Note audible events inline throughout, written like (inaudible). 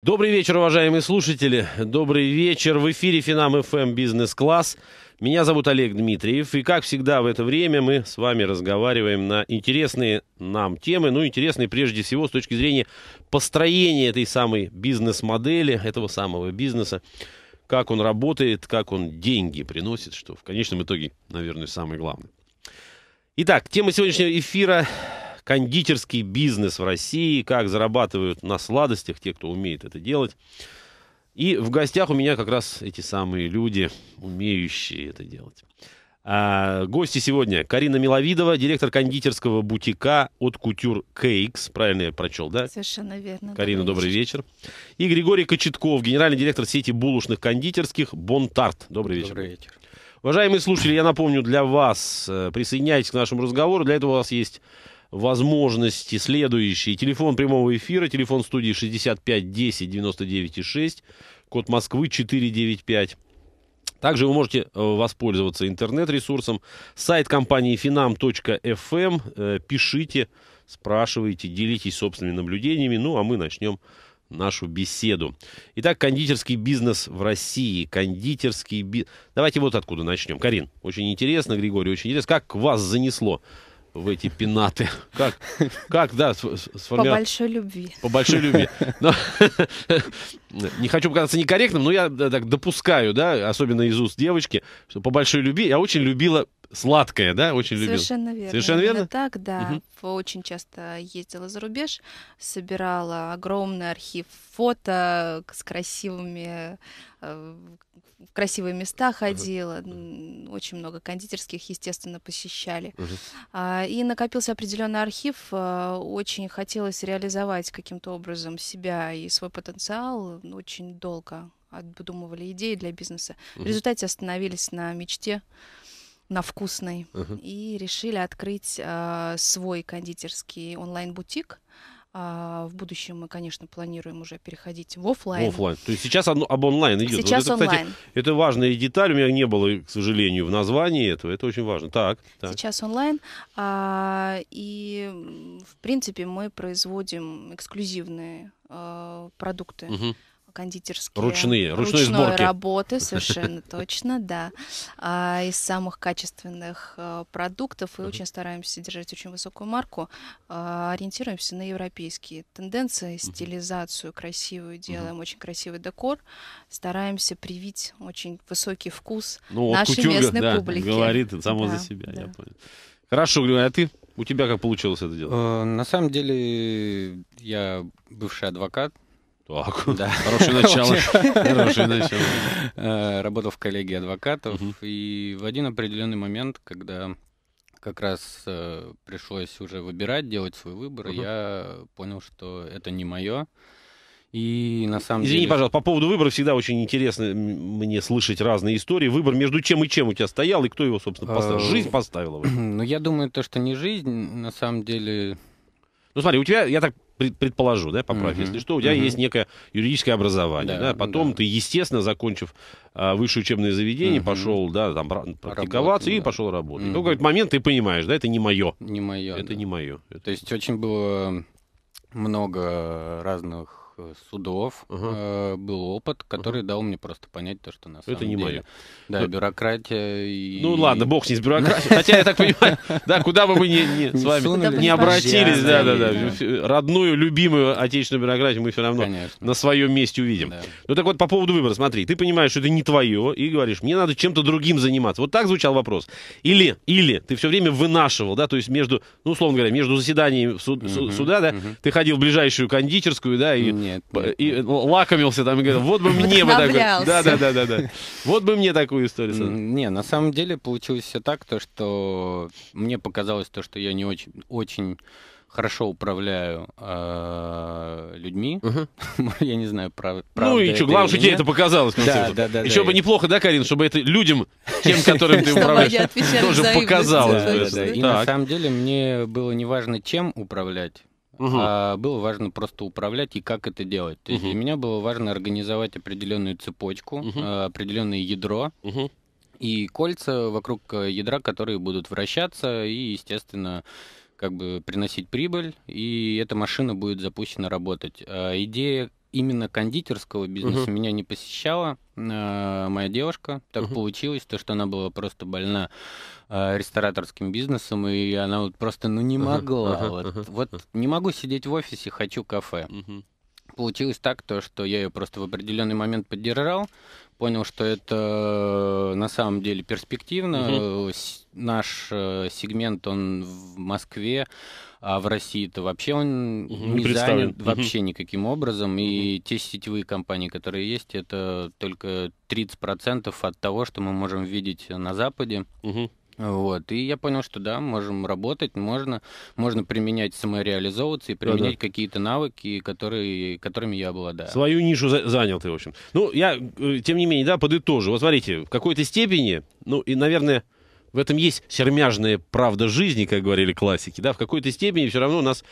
Добрый вечер, уважаемые слушатели. Добрый вечер. В эфире Финам ФМ Бизнес Класс. Меня зовут Олег Дмитриев. И как всегда в это время мы с вами разговариваем на интересные нам темы. Ну, интересные прежде всего с точки зрения построения этой самой бизнес-модели, этого самого бизнеса. Как он работает, как он деньги приносит, что в конечном итоге, наверное, самое главное. Итак, тема сегодняшнего эфира кондитерский бизнес в России, как зарабатывают на сладостях те, кто умеет это делать. И в гостях у меня как раз эти самые люди, умеющие это делать. А, гости сегодня Карина Миловидова, директор кондитерского бутика от Кутюр Кейкс. Правильно я прочел, да? Совершенно верно. Карина, добрый, вечер. вечер. И Григорий Кочетков, генеральный директор сети булочных кондитерских Бонтарт. Добрый вечер. Добрый вечер. Уважаемые слушатели, я напомню для вас, э, присоединяйтесь к нашему разговору. Для этого у вас есть возможности следующие. Телефон прямого эфира, телефон студии 65 10 99 6, код Москвы 495. Также вы можете э, воспользоваться интернет-ресурсом, сайт компании finam.fm. Эм. Э, пишите, спрашивайте, делитесь собственными наблюдениями. Ну, а мы начнем нашу беседу. Итак, кондитерский бизнес в России. Кондитерский бизнес. Давайте вот откуда начнем. Карин, очень интересно, Григорий, очень интересно. Как вас занесло в эти пенаты. Как, как да, сформировать... По большой любви. По большой любви. Но, (laughs) не хочу показаться некорректным, но я э, так допускаю, да, особенно из уст девочки, что по большой любви я очень любила Сладкое, да, очень любил. Совершенно верно. Совершенно верно. Именно так, да. Угу. Очень часто ездила за рубеж, собирала огромный архив фото с красивыми э, в красивые места ходила, uh очень много кондитерских, естественно, посещали. uh И накопился определенный архив. Э, очень хотелось реализовать каким-то образом себя и свой потенциал. Очень долго обдумывали идеи для бизнеса. uh В результате остановились на мечте на вкусной. Uh-huh. И решили открыть э, свой кондитерский онлайн-бутик. А в будущем мы, конечно, планируем уже переходить в офлайн. офлайн. То есть сейчас об, об онлайн идет. Сейчас вот это, онлайн. Кстати, это важная деталь. У меня не было, к сожалению, в названии этого. Это очень важно. Так. так. Сейчас онлайн. А, и в принципе мы производим эксклюзивные а, продукты. Угу кондитерские ручные, ручной сборки. работы, (laughs) совершенно точно, да, а, из самых качественных э, продуктов и очень стараемся держать очень высокую марку, а, ориентируемся на европейские тенденции, стилизацию красивую делаем, очень красивый декор, стараемся привить очень высокий вкус ну, нашей местной да, публике. Говорит само за себя, я понял. Хорошо, говорю, а ты? У тебя как получилось это дело? Э, на самом деле, я бывший адвокат, так, да. (laughs) хорошее начало. Хорошее (laughs) начало. Э, работал в коллегии адвокатов, и в один определенный момент, когда как раз э, пришлось уже выбирать, делать свой выбор, я понял, что это не мое. И на самом Извини, деле... пожалуйста, по поводу выбора всегда очень интересно мне слышать разные истории. Выбор между чем и чем у тебя стоял, и кто его, собственно, поставил? Э, жизнь поставила? (clears throat) Ну, я думаю, то, что не жизнь, на самом деле... Ну, смотри, у тебя, я так предположу, да, поправь, угу. если что, у тебя угу. есть некое юридическое образование, да, да? потом да. ты, естественно, закончив а, высшее учебное заведение, угу. пошел, да, там, практиковаться Работу, и да. пошел работать. Угу. Ну, Только в момент ты понимаешь, да, это не мое. Не мое. Это да. не мое. Это... То есть очень было много разных Э, судов ага. э, был опыт, который ага. дал мне просто понять то, что на самом Это не деле... мое. Да, Но... Э, бюрократия и... Ну ладно, бог не ней, с бюрократией. Хотя, я так понимаю, да, куда бы мы ни, с вами не обратились, да-да-да, родную, любимую отечественную бюрократию мы все равно на своем месте увидим. Ну так вот, по поводу выбора, смотри, ты понимаешь, что это не твое, и говоришь, мне надо чем-то другим заниматься. Вот так звучал вопрос. Или, или ты все время вынашивал, да, то есть между, ну, условно говоря, между заседаниями суда, да, ты ходил в ближайшую кондитерскую, да, и нет, И лакомился там и говорил, вот бы мне бы такой. Да, да, да, да, да. Вот бы мне такую историю. Не, на самом деле получилось все так, то что мне показалось то, что я не очень, очень хорошо управляю э, людьми. Угу. (laughs) я не знаю, прав, правда. Ну и что, главное, что тебе это показалось. Да, да, да, Еще да, бы я... неплохо, да, Карин, чтобы это людям, тем, которым ты управляешь, тоже показалось. И на самом деле мне было не важно чем управлять угу. а было важно просто управлять и как это делать. То есть угу. для меня было важно организовать определенную цепочку, угу. определенное ядро. Угу. И кольца вокруг а, ядра, которые будут вращаться и, естественно, как бы приносить прибыль, и эта машина будет запущена работать. А идея именно кондитерского бизнеса угу. меня не посещала э, моя девушка. Так угу. получилось, то, что она была просто больна э, рестораторским бизнесом, и она вот просто, ну, не могла. Угу. Вот, угу. вот не могу сидеть в офисе, хочу кафе. Угу. Получилось так, то, что я ее просто в определенный момент поддержал, понял, что это э, на самом деле перспективно. Угу. Наш э, сегмент, он в Москве, а в России-то вообще он не, не занят вообще угу. никаким образом. И угу. те сетевые компании, которые есть, это только 30% от того, что мы можем видеть на Западе. Угу. Вот. И я понял, что да, можем работать, можно, можно применять, самореализовываться и применять да, да. какие-то навыки, которые, которыми я обладаю. Свою нишу за- занял ты, в общем. Ну, я, э, тем не менее, да, подытожу. Вот смотрите, в какой-то степени, ну, и, наверное, в этом есть сермяжная правда жизни, как говорили классики, да, в какой-то степени все равно нас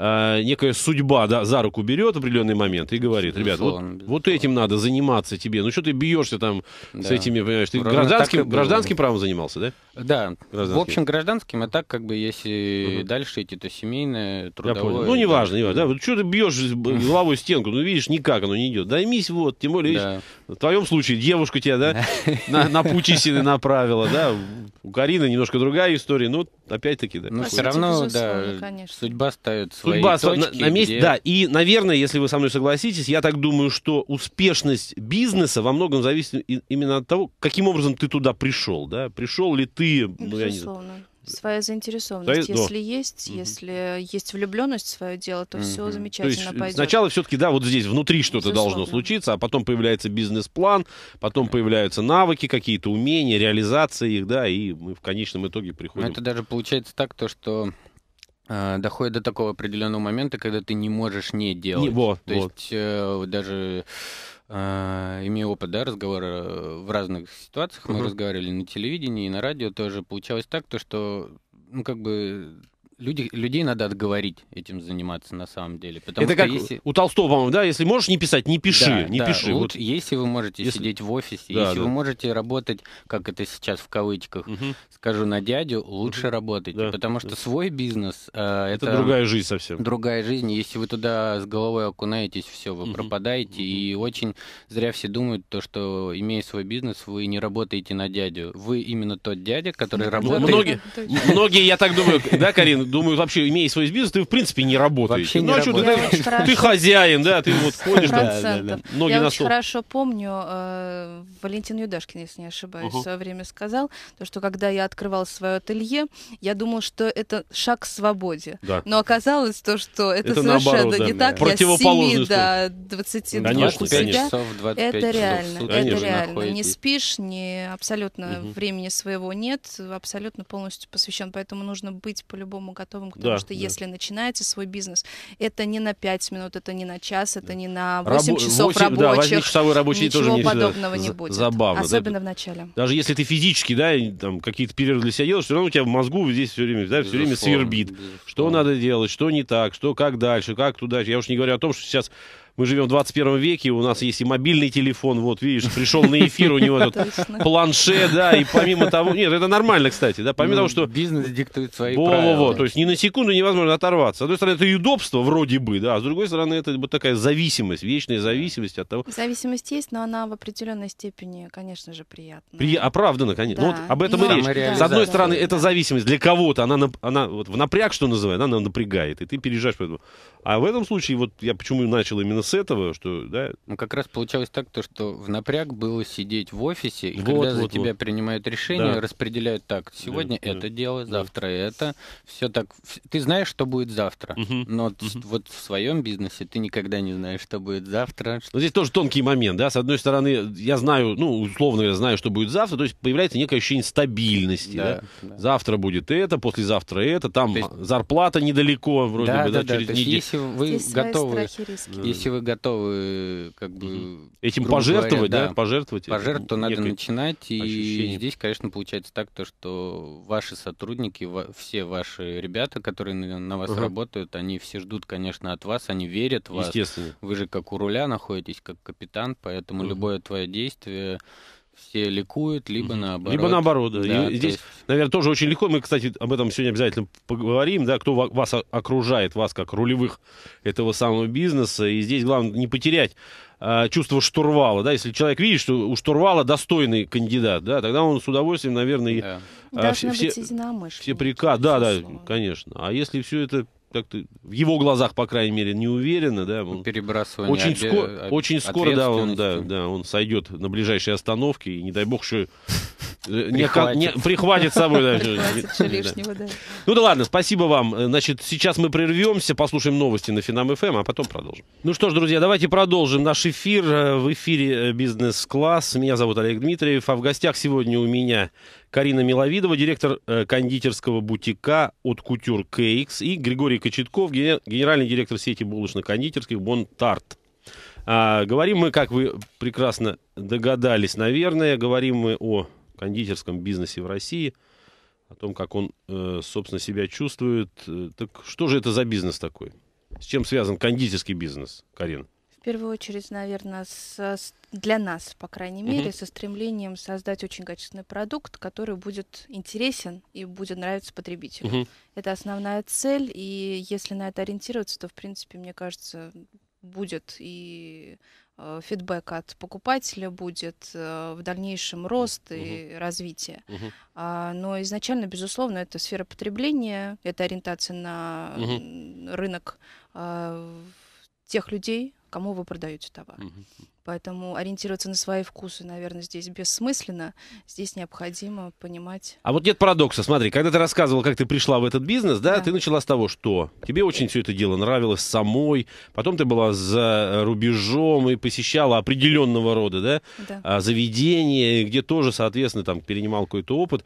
Э, некая судьба да, за руку берет в определенный момент и говорит, ребят, вот, вот этим надо заниматься тебе. Ну что ты бьешься там да. с этими, понимаешь, ты гражданским, гражданским правом занимался, да? Да, в общем, гражданским, а так как бы если угу. дальше идти, то семейное, трудовое. Ну неважно, важно, Да, вот что ты бьешь головой стенку, ну видишь, никак оно не идет. Даймись вот, тем более, да. видишь, в твоем случае девушка тебя, да, (laughs) на, на путь истины направила, да, у Карины немножко другая история, но опять-таки, да. Но ну, все равно, да, судьба ставит судьба точки, на, на месте, где... да. И, наверное, если вы со мной согласитесь, я так думаю, что успешность бизнеса во многом зависит именно от того, каким образом ты туда пришел, да? Пришел ли ты? Ну, Своя заинтересованность, своя, если да. есть, угу. если есть влюбленность в свое дело, то угу. все замечательно то есть пойдет. Сначала все-таки, да, вот здесь внутри что-то должно случиться, а потом появляется бизнес-план, потом появляются навыки, какие-то умения, реализация их, да, и мы в конечном итоге приходим. Но это даже получается так, то, что Э, доходит до такого определенного момента, когда ты не можешь не делать. Не, вот, То вот. есть э, даже э, имея опыт да, разговора в разных ситуациях, uh-huh. мы разговаривали на телевидении и на радио, тоже получалось так, то, что ну, как бы Люди, людей надо отговорить этим заниматься на самом деле. Потому это как если... у Толстого, по-моему, да? Если можешь не писать, не пиши, да, не да. пиши. Вот... Если вы можете если... сидеть в офисе, да, если да. вы можете работать, как это сейчас в кавычках, угу. скажу на дядю, лучше угу. работать. Да, потому что свой бизнес... Э, это, это другая жизнь совсем. Другая жизнь. Если вы туда с головой окунаетесь, все, вы угу. пропадаете. Угу. И очень зря все думают, то, что имея свой бизнес, вы не работаете на дядю. Вы именно тот дядя, который работает... Многие, многие, я так думаю, да, Карин? думаю, вообще, имея свой бизнес, ты, в принципе, не работаешь. ну, а что, ты, ты, хозяин, да, ты вот ходишь, да, ноги Я на стол. очень хорошо помню, э, Валентин Юдашкин, если не ошибаюсь, uh в свое время сказал, что когда я открывал свое ателье, я думал, что это шаг к свободе. Но оказалось то, что это, это совершенно не так. Я с 7 до 22 конечно, у себя. Часов, 25 это часов реально, сутки это реально. Находитесь. Не спишь, не абсолютно времени своего нет, абсолютно полностью посвящен. Поэтому нужно быть по-любому готовым к тому, да, что да. если начинаете свой бизнес, это не на 5 минут, это не на час, это не на 8 Рабо- часов 8, рабочих. Да, 8 часовой рабочий ничего тоже не подобного не будет. Забавно. Особенно да, в начале. Даже если ты физически, да, там какие-то перерывы для себя делаешь, все равно у тебя в мозгу здесь все время, да, все время свербит. Безусловно. Что надо делать, что не так, что как дальше, как туда. Я уж не говорю о том, что сейчас мы живем в 21 веке, у нас есть и мобильный телефон, вот, видишь, пришел на эфир, у него этот планшет, да, и помимо того... Нет, это нормально, кстати, да, помимо ну, того, что... Бизнес диктует свои правила. то есть ни на секунду невозможно оторваться. С одной стороны, это удобство вроде бы, да, а с другой стороны, это вот такая зависимость, вечная зависимость от того... Зависимость есть, но она в определенной степени, конечно же, приятна. При... Оправдана, конечно. Ну, вот об этом но... и речь. С одной стороны, это зависимость для кого-то, она, она вот в напряг, что называется, она напрягает, и ты переезжаешь. Поэтому. А в этом случае, вот я почему начал именно с этого, что, да? Ну, как раз получалось так, то, что в напряг было сидеть в офисе, и вот, когда вот, за тебя принимают решение, да. распределяют так, сегодня да, это да. дело, завтра да. это, все так. Ты знаешь, что будет завтра, угу, но угу. вот в своем бизнесе ты никогда не знаешь, что будет завтра. Что... Но ну, здесь тоже тонкий момент, да, с одной стороны, я знаю, ну, условно говоря, знаю, что будет завтра, то есть появляется некое ощущение стабильности, да? да? да. Завтра будет это, послезавтра это, там есть... зарплата недалеко вроде да, бы, да, да, через неделю. Если вы здесь готовы, если вы готовы как бы... Этим пожертвовать, говоря, да, пожертвовать. Пожертвовать, то надо начинать. Ощущение. И здесь, конечно, получается так, то, что ваши сотрудники, все ваши ребята, которые на вас угу. работают, они все ждут, конечно, от вас, они верят в вас. Естественно. Вы же как у руля находитесь, как капитан, поэтому угу. любое твое действие все ликуют, либо наоборот. Либо наоборот, да. да здесь, есть... наверное, тоже очень легко. Мы, кстати, об этом сегодня обязательно поговорим, да, кто вас окружает, вас как рулевых этого самого бизнеса. И здесь главное не потерять а, чувство штурвала, да, если человек видит, что у штурвала достойный кандидат, да, тогда он с удовольствием, наверное, да. а, все, все, все приказ, да, да, конечно. А если все это как-то в его глазах, по крайней мере, не уверены, да. Он Перебрасывание очень, обе... скоро, очень скоро, да, он, да, да, он сойдет на ближайшей остановке, и не дай бог, что э, прихватит, не, с собой. Ну да ладно, спасибо вам. Значит, сейчас мы прервемся, послушаем новости на Финам ФМ, эм, а потом продолжим. Ну что ж, друзья, давайте продолжим наш эфир. Э, в эфире э, бизнес-класс. Меня зовут Олег Дмитриев, а в гостях сегодня у меня Карина Миловидова, директор э, кондитерского бутика от Кутюр Кейкс и Григорий Кочетков, генеральный директор сети булочно-кондитерских Бон Тарт. А, говорим мы, как вы прекрасно догадались, наверное, говорим мы о кондитерском бизнесе в России, о том, как он, э, собственно, себя чувствует. Э, так что же это за бизнес такой? С чем связан кондитерский бизнес, Карина? первую очередь, наверное, со, для нас, по крайней mm-hmm. мере, со стремлением создать очень качественный продукт, который будет интересен и будет нравиться потребителю. Mm-hmm. Это основная цель, и если на это ориентироваться, то, в принципе, мне кажется, будет и э, фидбэк от покупателя будет э, в дальнейшем рост mm-hmm. и развитие. Mm-hmm. А, но изначально, безусловно, это сфера потребления, это ориентация на mm-hmm. рынок э, тех людей, кому вы продаете товар. Угу. Поэтому ориентироваться на свои вкусы, наверное, здесь бессмысленно. Здесь необходимо понимать. А вот нет парадокса. Смотри, когда ты рассказывал, как ты пришла в этот бизнес, да, да. ты начала с того, что тебе очень все это дело нравилось самой. Потом ты была за рубежом и посещала определенного рода да, да. А, заведения, где тоже, соответственно, там перенимал какой-то опыт.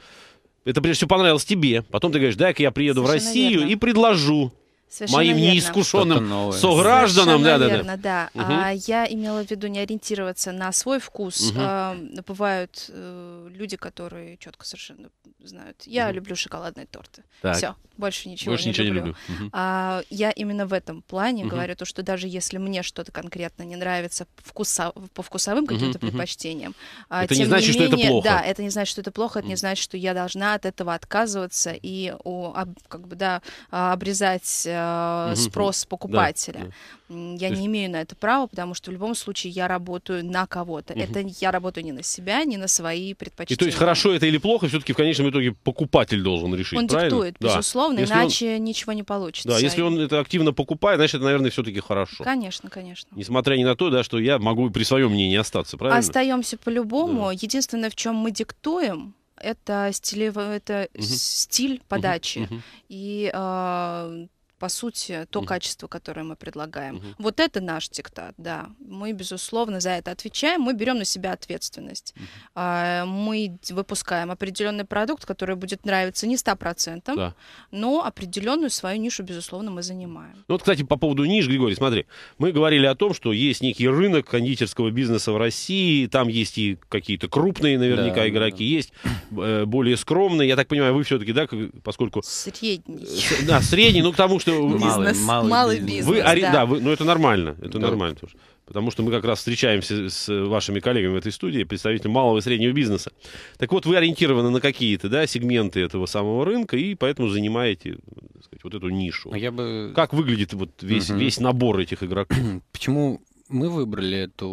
Это прежде всего понравилось тебе. Потом ты говоришь, дай-ка я приеду Совершенно в Россию верно. и предложу Совершенно моим верно. неискушенным согражданам. Да, да, верно, да. да. Угу. А я имела в виду не ориентироваться на свой вкус. Угу. А, бывают э, люди, которые четко совершенно знают. Я угу. люблю шоколадные торты. Так. Все, больше ничего больше не ничего люблю. Не люблю. Угу. А, я именно в этом плане угу. говорю то, что даже если мне что-то конкретно не нравится вкуса, по вкусовым каким-то угу. предпочтениям, а, это тем не значит, не менее, что это плохо. Да, это не значит, что это плохо, это угу. не значит, что я должна от этого отказываться и о, об, как бы да а, обрезать э, Э, спрос покупателя. Да, да. Я не имею на это права, потому что в любом случае я работаю на кого-то. Это я работаю не на себя, не на свои предпочтения. И то есть хорошо это или плохо, все-таки в конечном итоге покупатель должен решить. Он правильно? диктует, да. безусловно, если иначе он... ничего не получится. Да, если он это активно покупает, значит это, наверное, все-таки хорошо. Конечно, конечно. Несмотря ни на то, да, что я могу при своем мнении остаться, правильно? Остаемся по-любому. Да. Единственное, в чем мы диктуем, это, стилево, это угу. стиль подачи. Угу. И э, по сути, то mm-hmm. качество, которое мы предлагаем. Mm-hmm. Вот это наш диктат, да. Мы, безусловно, за это отвечаем, мы берем на себя ответственность. Mm-hmm. Мы выпускаем определенный продукт, который будет нравиться не 100%, да. но определенную свою нишу, безусловно, мы занимаем. Ну, вот, кстати, по поводу ниш, Григорий, смотри, мы говорили о том, что есть некий рынок кондитерского бизнеса в России, там есть и какие-то крупные, наверняка, да, игроки, да. есть э, более скромные. Я так понимаю, вы все-таки, да, поскольку... Средний. Э, да, средний, ну, к тому, что что... Малый, малый, малый бизнес. Вы, да. да, вы, ну это нормально, это да. нормально тоже. Потому что мы как раз встречаемся с вашими коллегами в этой студии, представителями малого и среднего бизнеса. Так вот, вы ориентированы на какие-то да, сегменты этого самого рынка и поэтому занимаете сказать, вот эту нишу. А я бы... Как выглядит вот весь, угу. весь набор этих игроков? Почему мы выбрали эту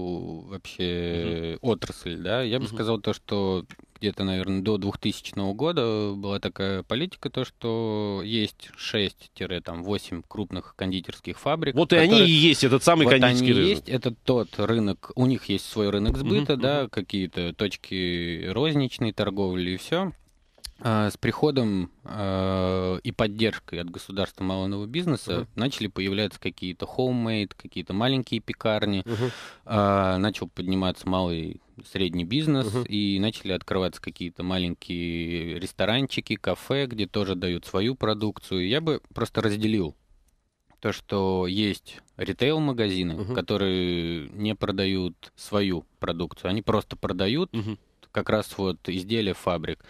вообще угу. отрасль, да, я бы угу. сказал то, что где-то, наверное, до 2000 года была такая политика, то, что есть 6-8 крупных кондитерских фабрик. Вот которые... и они и есть, этот самый вот кондитерский они рынок. есть, это тот рынок, у них есть свой рынок сбыта, угу, да, угу. какие-то точки розничной торговли и все. А, с приходом э, и поддержкой от государства малого бизнеса uh-huh. начали появляться какие-то хоуммейд, какие-то маленькие пекарни, uh-huh. э, начал подниматься малый средний бизнес uh-huh. и начали открываться какие-то маленькие ресторанчики, кафе, где тоже дают свою продукцию. Я бы просто разделил то, что есть ритейл-магазины, uh-huh. которые не продают свою продукцию, они просто продают. Uh-huh как раз вот изделия фабрик.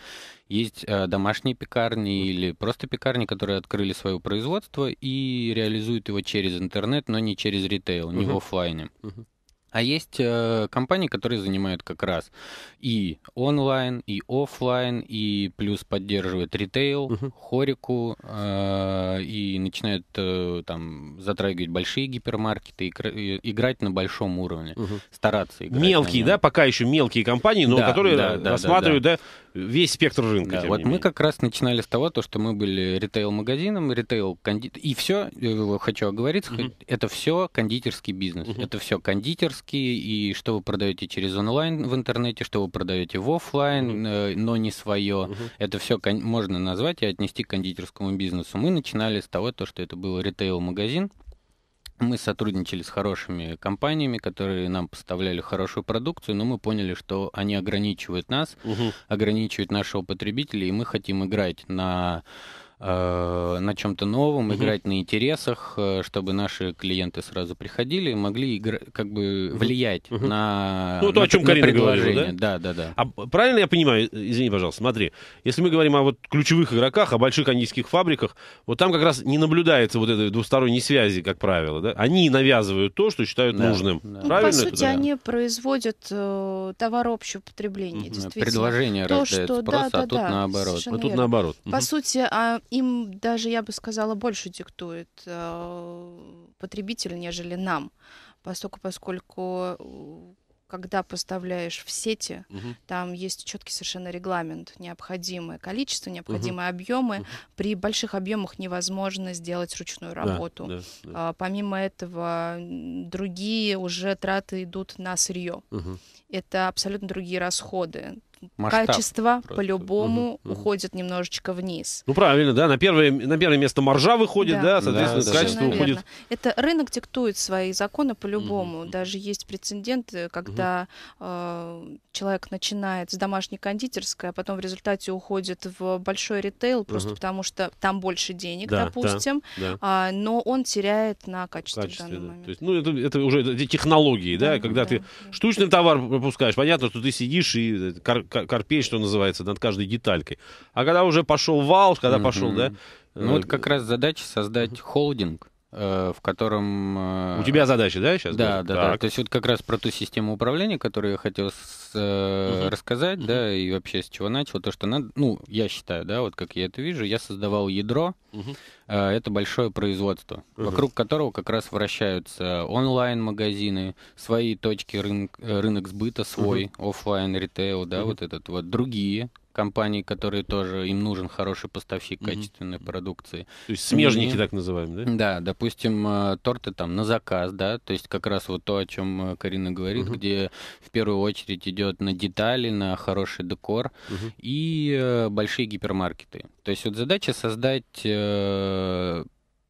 Есть э, домашние пекарни или просто пекарни, которые открыли свое производство и реализуют его через интернет, но не через ритейл, не uh в офлайне. uh а есть э, компании, которые занимают как раз и онлайн, и офлайн, и плюс поддерживают ритейл, Uh-huh. хорику, э, и начинают э, там затрагивать большие гипермаркеты, и, и, играть на большом уровне, Uh-huh. стараться играть. Мелкие, да, пока еще мелкие компании, но да, которые да, да, рассматривают да, да. Да, весь спектр рынка. Да, вот мы как раз начинали с того, то, что мы были ритейл-магазином, ритейл-кондитер... И все, э, хочу оговориться, Uh-huh. это все кондитерский бизнес, угу. это все кондитерский доски, и что вы продаете через онлайн в интернете, что вы продаете в офлайн, mm но не свое. Mm-hmm. Это все можно назвать и отнести к кондитерскому бизнесу. Мы начинали с того, то, что это был ритейл-магазин. Мы сотрудничали с хорошими компаниями, которые нам поставляли хорошую продукцию, но мы поняли, что они ограничивают нас, угу. ограничивают нашего потребителя, и мы хотим играть на Э, на чем-то новом, mm-hmm. играть на интересах, э, чтобы наши клиенты сразу приходили и могли игра- как бы влиять mm-hmm. на Ну, то, на, о чем Карина говорила, да? Да, да, да. А правильно я понимаю, э, извини, пожалуйста, смотри, если мы говорим о вот ключевых игроках, о больших английских фабриках, вот там как раз не наблюдается вот этой двусторонней связи, как правило, да? Они навязывают то, что считают да, нужным. Да. Ну, правильно? По сути, да? они производят э, товар общего потребления, mm-hmm. действительно. Предложение то, рождает что... спрос, да, а тут да, наоборот. А тут наоборот. Ну, по mm-hmm. сути, а им даже, я бы сказала, больше диктует э, потребитель, нежели нам, поскольку, поскольку когда поставляешь в сети, Uh-huh. там есть четкий совершенно регламент, необходимое количество, необходимые Uh-huh. объемы. Uh-huh. При больших объемах невозможно сделать ручную работу. Да, да, да. А, помимо этого, другие уже траты идут на сырье. Угу. Это абсолютно другие расходы. Масштаб качество по-любому угу, уходит немножечко вниз. Ну правильно, да, на первое, на первое место маржа выходит, да, да соответственно, да, качество уходит. Это рынок диктует свои законы по-любому. Угу. Даже есть прецеденты, когда угу. э, человек начинает с домашней кондитерской, а потом в результате уходит в большой ритейл, просто угу. потому что там больше денег, да, допустим, да, да. Э, но он теряет на качестве, качестве в данный да. момент. То есть, ну, это, это уже технологии, да, да когда да, ты да. штучный товар пропускаешь, понятно, что ты сидишь и э, корпеть, что называется, над каждой деталькой. А когда уже пошел вал, когда пошел, да... Ну, вот э, как раз задача создать холдинг, Э, в котором... Э, У тебя задача, да, сейчас? Да, да, так. да. То есть вот как раз про ту систему управления, которую я хотел с, угу. рассказать, угу. да, и вообще с чего начал. То, что надо, ну, я считаю, да, вот как я это вижу, я создавал ядро, угу. это большое производство, угу. вокруг которого как раз вращаются онлайн-магазины, свои точки, рынок, рынок сбыта свой, угу. офлайн ритейл, да, угу. вот этот вот, другие компаний, которые тоже им нужен хороший поставщик mm-hmm. качественной продукции. То есть смежники, и, так называемые, да? Да, допустим, э, торты там на заказ, да, то есть как раз вот то, о чем э, Карина говорит, mm-hmm. где в первую очередь идет на детали, на хороший декор mm-hmm. и э, большие гипермаркеты. То есть вот задача создать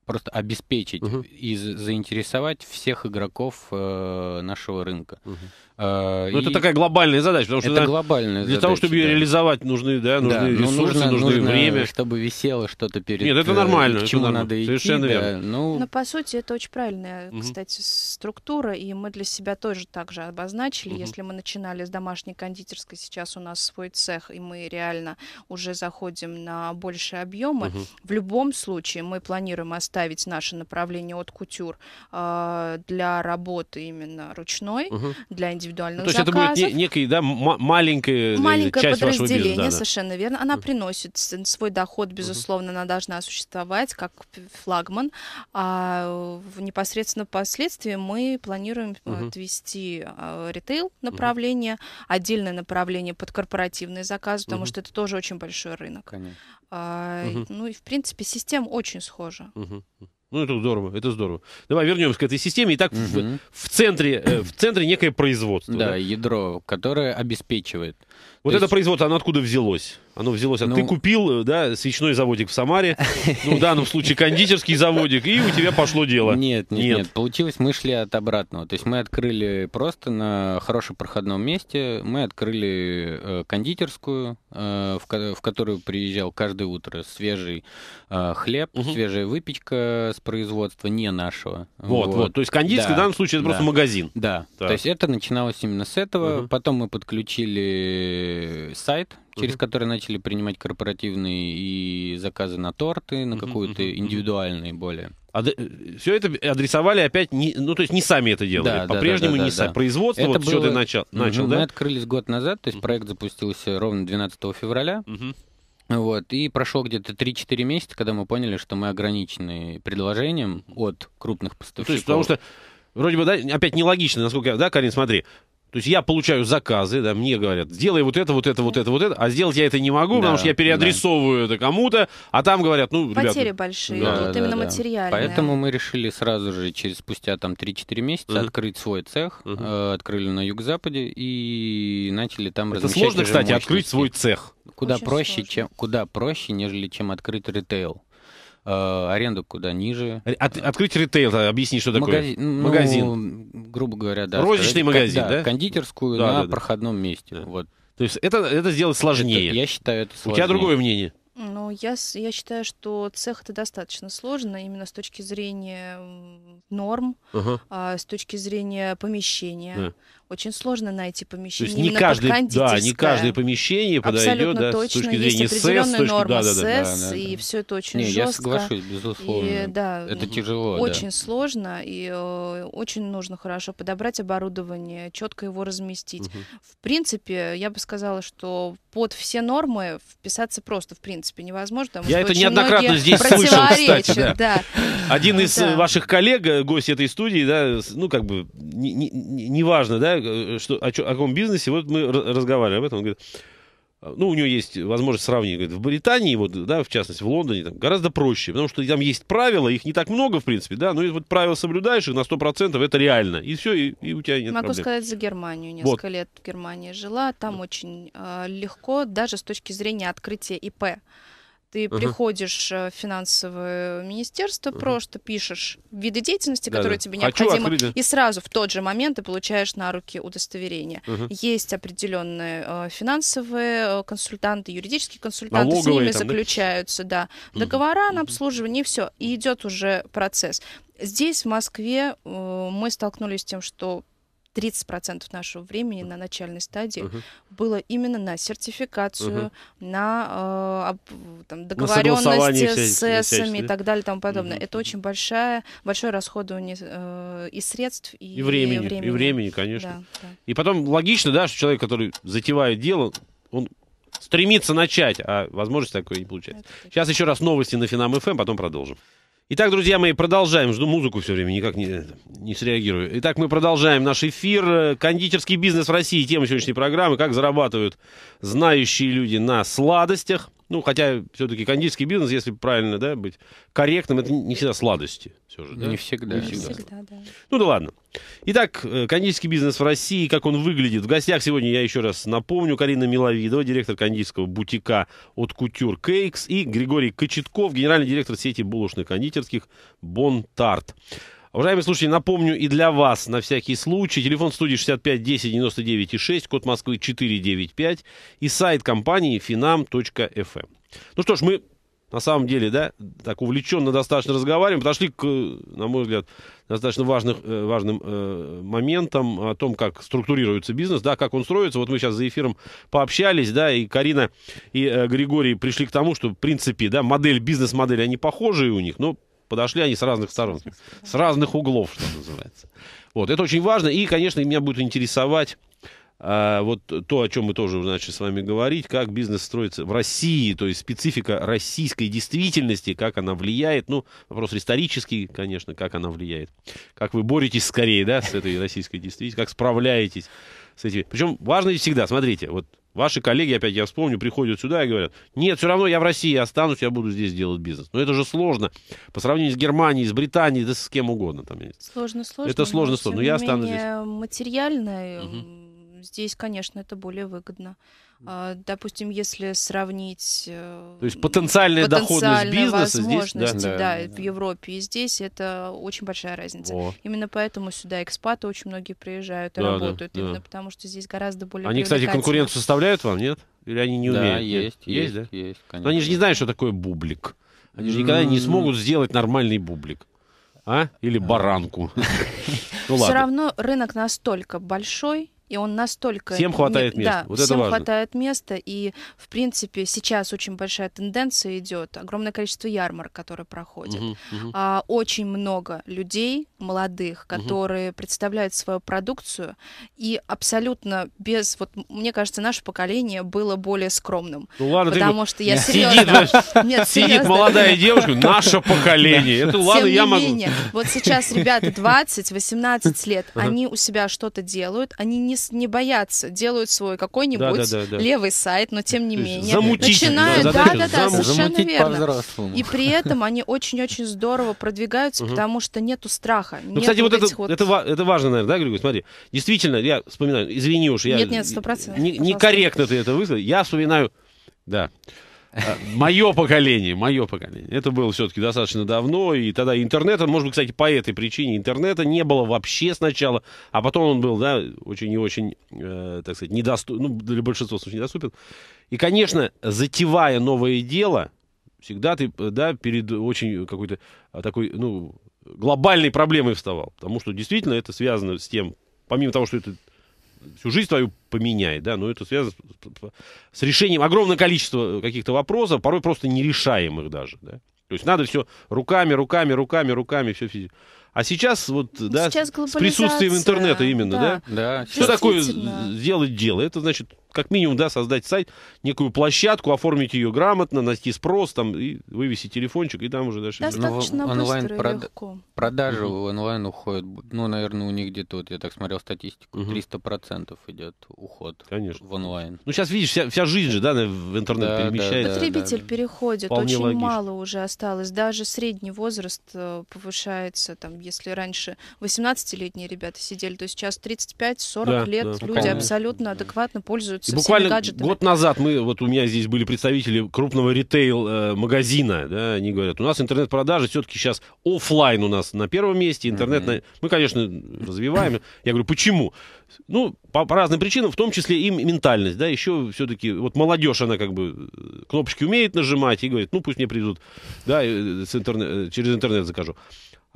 просто обеспечить угу. и заинтересовать всех игроков э, нашего рынка. Угу. Э, ну, это такая глобальная задача, потому что это да, глобальная для задача, того, чтобы ее реализовать, нужны, да, нужны да, ну, ресурсы, нужно, нужны нужно, время, чтобы висело что-то перед. Нет, это э, нормально, к чему это нормально. надо идти. Совершенно да, верно. Ну... Но ну, по сути это очень правильная, угу. кстати, структура, и мы для себя тоже также обозначили, угу. если мы начинали с домашней кондитерской, сейчас у нас свой цех, и мы реально уже заходим на большие объемы. Угу. В любом случае мы планируем оставить оставить наше направление от кутюр э, для работы именно ручной, угу. для индивидуальных ну, то заказов. То есть это будет не, некий, да, маленькая, э, маленькая часть подразделение, вашего бизнеса, да, совершенно верно. Она угу. приносит свой доход, безусловно, угу. она должна существовать как флагман. А непосредственно впоследствии мы планируем угу. отвести а, ритейл направление, угу. отдельное направление под корпоративные заказы, потому угу. что это тоже очень большой рынок. Конечно. А, угу. Ну и, в принципе, система очень схожа. Угу. Ну, это здорово, это здорово. Давай вернемся к этой системе. Итак, угу. в, в, центре, э, в центре некое производство. Да, да, ядро, которое обеспечивает вот То это производство, оно откуда взялось? Оно взялось. А ну... Ты купил, да, свечной заводик в Самаре, (laughs) ну, в данном случае кондитерский заводик, и у тебя пошло дело. Нет, нет, нет, Получилось, мы шли от обратного. То есть мы открыли просто на хорошем проходном месте, мы открыли э, кондитерскую, э, в которую приезжал каждое утро свежий э, хлеб, угу. свежая выпечка с производства не нашего. Вот, вот. вот. То есть кондитерский да, в данном случае это да. просто магазин. Да. да. То есть это начиналось именно с этого. Угу. Потом мы подключили Э, сайт, через угу. который начали принимать корпоративные и заказы на торты, на какую-то угу, индивидуальные более. Ад... Все это адресовали опять, не... ну то есть не сами это делали, да, по-прежнему да, да, не да, сами. Да. Производство, это вот было... что ты начал, угу, начал да? Мы открылись год назад, то есть проект запустился ровно 12 февраля. Угу. Вот, и прошло где-то 3-4 месяца, когда мы поняли, что мы ограничены предложением от крупных поставщиков. Ну, то есть, потому что Вроде бы, да, опять нелогично, насколько я, да, Карин, смотри, то есть я получаю заказы, да, мне говорят, сделай вот это, вот это, вот это, вот это, а сделать я это не могу, да, потому что я переадресовываю да. это кому-то, а там говорят, ну, ребята... Потери большие, да, вот да, именно да. материальные. Поэтому мы решили сразу же, через спустя там 3-4 месяца, uh открыть свой цех, uh э, открыли на Юг-Западе и начали там это размещать сложно, кстати, мощности. открыть свой цех. Куда Очень проще, сложно. чем, куда проще, нежели чем открыть ритейл э, аренду куда ниже. От, открыть ритейл, э, объясни, что Магази... такое. Ну, магазин. Грубо говоря, да. Розничный сказать, магазин, да? да? Кондитерскую да, на да, проходном месте. Да. Вот. То есть это, это сделать сложнее. Это, я считаю, это сложнее. У тебя другое мнение. Ну, я, я считаю, что цех это достаточно сложно, именно с точки зрения норм, uh-huh. а, с точки зрения помещения. Uh-huh очень сложно найти помещение. То есть не каждый, да, не каждое помещение подойдет, да, точно. с точки зрения есть СЭС, точки, да, да, да, да, да, и да. все это очень не, жестко. Я соглашусь, безусловно. И, да, это тяжело. Очень да. сложно, и э, очень нужно хорошо подобрать оборудование, четко его разместить. Угу. В принципе, я бы сказала, что под все нормы вписаться просто, в принципе, невозможно. я это неоднократно здесь слышал, кстати. Да. Да. Один ну из да. Э, ваших коллег, э, гость этой студии, да, ну, как бы, неважно, не, не да, э, что, о, чё, о каком бизнесе, вот мы разговаривали об этом, он говорит, «А, ну, у него есть возможность сравнить, говорит, в Британии, вот, да, в частности, в Лондоне, там, гораздо проще, потому что там есть правила, их не так много, в принципе, да, но вот правила соблюдаешь, их на 100% это реально, и все, и, и у тебя нет Могу проблем. сказать за Германию, несколько вот. лет в Германии жила, там да. очень э, легко, даже с точки зрения открытия ИП, ты угу. приходишь э, в финансовое министерство, угу. просто пишешь виды деятельности, которые да. тебе необходимы, открыть. и сразу в тот же момент ты получаешь на руки удостоверение. Угу. Есть определенные э, финансовые э, консультанты, юридические консультанты, Налоговые с ними там, заключаются да? Да, договора на обслуживание, и все. И идет уже процесс. Здесь, в Москве, мы столкнулись с тем, что 30% нашего времени на начальной стадии угу. было именно на сертификацию, угу. на э, там, договоренности на с ЭСами и так далее и тому подобное. Угу. Это очень большая, большое расходование э, и средств, и, и, времени, и времени. И времени, конечно. Да, да. И потом логично, да, что человек, который затевает дело, он стремится начать, а возможность такой не получается. Сейчас еще раз новости на Финам ФМ, эм, потом продолжим. Итак, друзья мои, продолжаем. Жду музыку все время, никак не, не среагирую. Итак, мы продолжаем наш эфир. Э, кондитерский бизнес в России. Тема сегодняшней программы. Как зарабатывают знающие люди на сладостях. Ну, хотя все-таки кондитерский бизнес, если правильно да, быть корректным, это не всегда сладости. Все же, да? Не всегда. Не всегда, не всегда да. Ну да ладно. Итак, э, кондитерский бизнес в России, как он выглядит. В гостях сегодня я еще раз напомню, Карина Миловидова, директор кондитерского бутика от Кутюр Кейкс и Григорий Кочетков, генеральный директор сети булочных кондитерских Бон Тарт. Уважаемые слушатели, напомню и для вас, на всякий случай, телефон студии 65 10 99 6, код Москвы 495 и сайт компании finam.fm. Эм. Ну что ж, мы на самом деле, да, так увлеченно достаточно разговариваем, подошли к, на мой взгляд, достаточно важных, э, важным э, моментам о том, как структурируется бизнес, да, как он строится. Вот мы сейчас за эфиром пообщались, да, и Карина и э, Григорий пришли к тому, что, в принципе, да, модель, бизнес-модель, они похожие у них, но Подошли они с разных сторон, с разных углов, что называется. Вот, это очень важно. И, конечно, меня будет интересовать а, вот то, о чем мы тоже начали с вами говорить, как бизнес строится в России, то есть специфика российской действительности, как она влияет, ну, вопрос исторический, конечно, как она влияет, как вы боретесь скорее, да, с этой российской действительностью, как справляетесь с этим? Причем важно всегда, смотрите, вот Ваши коллеги, опять я вспомню, приходят сюда и говорят, нет, все равно я в России останусь, я буду здесь делать бизнес. Но это же сложно. По сравнению с Германией, с Британией, да с кем угодно. Там, сложно, сложно. Это сложно, сложно. Но, но я останусь здесь. Материально угу здесь, конечно, это более выгодно. А, допустим, если сравнить... Э, То есть потенциальная, доходность бизнеса здесь, да, да, да, в Европе и здесь, это очень большая разница. О. Именно поэтому сюда экспаты очень многие приезжают и да, работают, да, именно да. потому что здесь гораздо более Они, кстати, конкуренцию составляют вам, нет? Или они не умеют? Да, есть, есть, есть, да? есть конечно. Но они же не знают, что такое бублик. Они же никогда не смогут сделать нормальный бублик. А? Или баранку. (laughs) Ну Все равно рынок настолько большой, и он настолько... Всем хватает не... места. Да, вот это всем важно. хватает места, и, в принципе, сейчас очень большая тенденция идет, огромное количество ярмарок, которые проходят. Угу, угу. А, очень много людей, молодых, которые угу. представляют свою продукцию, и абсолютно без... Вот, мне кажется, наше поколение было более скромным. Ну ладно, потому ты... что я серьезно... Сидит, (laughs) молодая девушка, (laughs) наше поколение. Это ладно, я могу... Вот сейчас ребята 20-18 (laughs) лет, они у себя что-то делают, они не не боятся, делают свой какой-нибудь да, да, да, да. левый сайт, но тем не То менее начинают, да, да, да, Зам, совершенно верно. И при этом (laughs) они очень-очень здорово продвигаются, потому что нету страха. Ну, кстати, вот это это важно, наверное, да, Григорий, смотри, действительно, я вспоминаю, извини уж, я нет, нет, 100%, некорректно ты это высказал, я вспоминаю, да. Э, мое поколение, мое поколение. Это было все-таки достаточно давно, и тогда интернета, может быть, кстати, по этой причине интернета не было вообще сначала, а потом он был, да, очень и очень, э, так сказать, недоступен, ну, для большинства случаев недоступен. И, конечно, затевая новое дело, всегда ты, да, перед очень какой-то а, такой, ну, глобальной проблемой вставал, потому что действительно это связано с тем, помимо того, что это всю жизнь твою поменяй, да, но ну, это связано с, с решением огромного количества э, каких-то вопросов, порой просто нерешаемых даже, да. То есть надо все руками, руками, руками, руками, все физически. А сейчас вот, ну, да, сейчас с присутствием интернета именно, да, да? да все такое сделать дело, это значит как минимум, да, создать сайт, некую площадку, оформить ее грамотно, найти спрос, там, и вывесить телефончик, и там уже дальше... Достаточно ну, онлайн быстро прод... легко. Продажи угу. онлайн уходят, ну, наверное, у них где-то, вот я так смотрел статистику, угу. 300% идет уход Конечно. в онлайн. Ну, сейчас, видишь, вся, вся жизнь же, да, в интернет да, перемещается. Да, Потребитель да, да. переходит, Вполне очень логично. мало уже осталось, даже средний возраст э, повышается, там, если раньше 18-летние ребята сидели, то сейчас 35-40 да, лет да. люди Конечно. абсолютно адекватно пользуются пользуются. И буквально гаджетами. год назад мы, вот у меня здесь были представители крупного ритейл-магазина, э, да, они говорят, у нас интернет-продажи все-таки сейчас офлайн у нас на первом месте, интернет, mm-hmm. на... мы, конечно, развиваем. Я говорю, почему? Ну, по, по разным причинам, в том числе и ментальность, да, еще все-таки, вот молодежь, она как бы э, кнопочки умеет нажимать и говорит, ну, пусть мне придут, да, э, с интернет, через интернет закажу.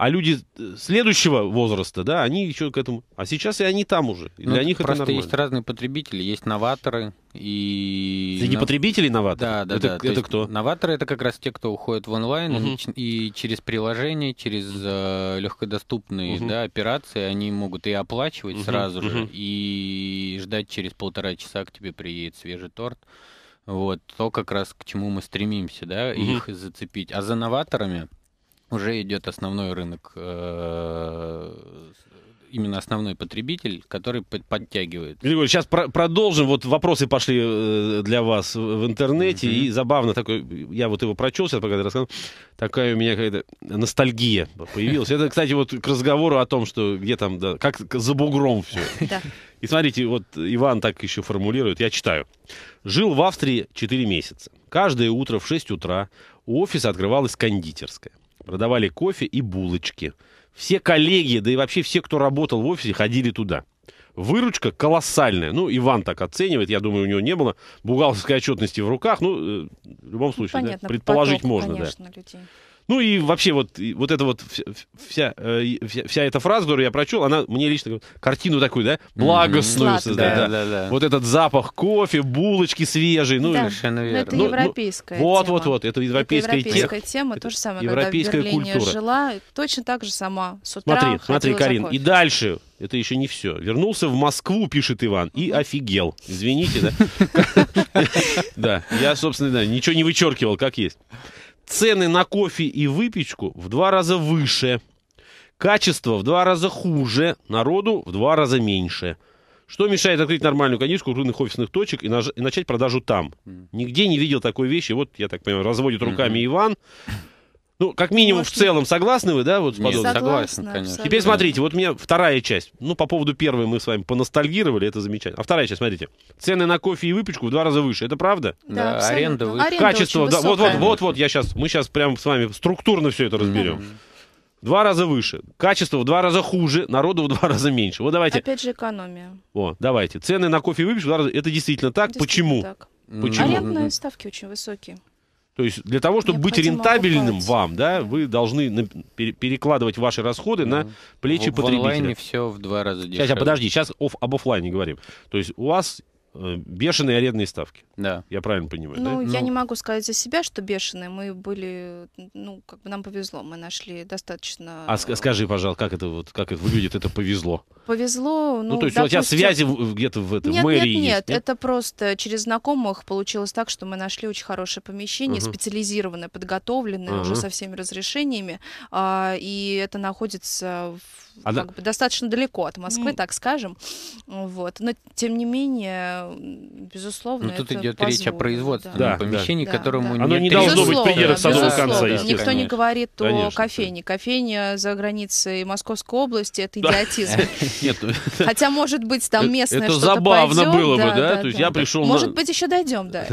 А люди э, следующего возраста, да, они еще к этому... А сейчас и они там уже. И ну, для них это нормально. есть разные потребители, есть новаторы и... Среди потребителей новаторы? Да, да, это, да. Это, кто? Новаторы — это как раз те, кто уходит в онлайн угу. и, и через приложение, через э, легкодоступные угу. да, операции они могут и оплачивать угу. сразу угу. же, и ждать через полтора часа к тебе приедет свежий торт. Вот, то как раз к чему мы стремимся, да, угу. их зацепить. А за новаторами уже идет основной рынок, э, именно основной потребитель, который подтягивает. Григорий, сейчас про продолжим. Вот вопросы пошли э, для вас в интернете. Угу. И забавно, такой, я вот его прочел сейчас, пока ты рассказал, такая у меня какая-то ностальгия появилась. Это, кстати, вот к разговору о том, что где там, да, как за бугром все. (laughs) И смотрите, вот Иван так еще формулирует, я читаю. Жил в Австрии 4 месяца. Каждое утро в 6 утра у офиса открывалась кондитерская продавали кофе и булочки. Все коллеги, да и вообще все, кто работал в офисе, ходили туда. Выручка колоссальная. Ну, Иван так оценивает, я думаю, у него не было бухгалтерской отчетности в руках. Ну, э, в любом случае, Понятно, да, предположить поток, можно. Конечно, да. людей. Ну и вообще вот, вот эта вот вся, э, вся, вся эта фраза, которую я прочел, она мне лично картину такую, да, благостную mm-hmm. создает. Да, да. Да, да. Вот этот запах кофе, булочки свежие. Ну, да. Совершенно верно. это ну, ну, европейская вот, тема. Вот, вот, это европейская, это европейская тема. то же самое, европейская в культура. жила, точно так же сама с утра Смотри, смотри, Карин, и дальше это еще не все. Вернулся в Москву, пишет Иван, и офигел. Извините, да? (laughs) Да, я, собственно, ничего не вычеркивал, как есть. Цены на кофе и выпечку в два раза выше. Качество в два раза хуже, народу в два раза меньше. Что мешает открыть нормальную конишку крупных офисных точек и, наж... и начать продажу там? Нигде не видел такой вещи. Вот, я так понимаю, разводит руками Иван. Ну, как ну, минимум, Может, в целом согласны вы, да, вот с Нет, согласна, согласен, конечно. Абсолютно. Теперь смотрите, вот у меня вторая часть. Ну, по поводу первой мы с вами поностальгировали, это замечательно. А вторая часть, смотрите. Цены на кофе и выпечку в два раза выше, это правда? Да, да аренда выше. Аренда Качество, да, вот, вот, вот, вот, я сейчас, мы сейчас прям с вами структурно все это разберем. Mm-hmm. В два раза выше, качество в два раза хуже, народу в два (laughs) раза меньше. Вот давайте. Опять же экономия. О, давайте. Цены на кофе и выпечку в два раза. Это действительно так. Действительно Почему? Так. Почему? Арендные ставки очень высокие. То есть для того, чтобы Необходимо быть рентабельным покупать. вам, да, вы должны на, пер, перекладывать ваши расходы на ну, плечи в потребителя. В онлайне все в два раза дешевле. Сейчас, подожди, сейчас оф, об офлайне говорим. То есть у вас Э, бешеные арендные ставки. Да. Я правильно понимаю, ну, да? Я ну, не могу сказать за себя, что бешеные. Мы были, ну, как бы нам повезло. Мы нашли достаточно... А скажи, пожалуйста, как это, вот, как это выглядит, это повезло? Повезло, ну... Ну, то есть допустим... у тебя связи где-то в, этом, нет, мэрии нет, нет, есть, нет, это просто через знакомых получилось так, что мы нашли очень хорошее помещение, uh специализированное, подготовленное, uh уже со всеми разрешениями. А, и это находится в а как да... бы достаточно далеко от Москвы, mm. так скажем. Вот. Но тем не менее, безусловно, Но ну, тут это идет позволит, речь о производстве да. помещении, да, которому да. Оно не должно быть предела садового конца, Никто не говорит Конечно, о кофейне. Да. Кофейня за границей Московской области — это идиотизм. (laughs) Ну, Хотя, может быть, там э, местное что-то Это забавно было бы, да? То есть я пришел... Может быть, еще дойдем, да.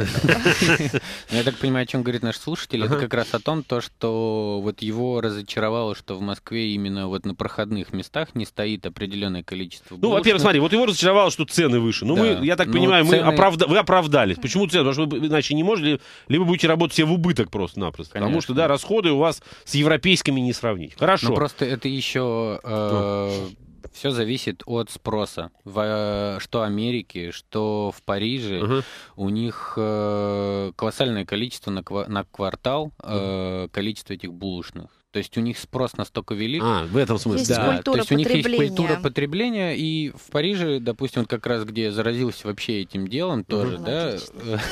Я так понимаю, о чем говорит наш слушатель. Это как раз о том, то, что вот его разочаровало, что в Москве именно вот на проходных некоторых местах не стоит определенное количество Ну, во-первых, смотри, вот его разочаровало, что цены выше. Ну, да. мы, я так ну, понимаю, цены... мы оправда... вы оправдались. Почему цены? Потому что вы иначе не можете, либо будете работать себе в убыток просто-напросто. Потому что, да, расходы у вас с европейскими не сравнить. Хорошо. Ну, просто это еще... Э... Ну. все зависит от спроса. В, э, что Америке, что в Париже. Uh -huh. У них э, колоссальное количество на, на квартал э, количество этих булочных. То есть у них спрос настолько велик. А, в этом смысле. Есть да, то есть у них есть культура потребления, и в Париже, допустим, как раз где я заразился вообще этим делом тоже, угу. да,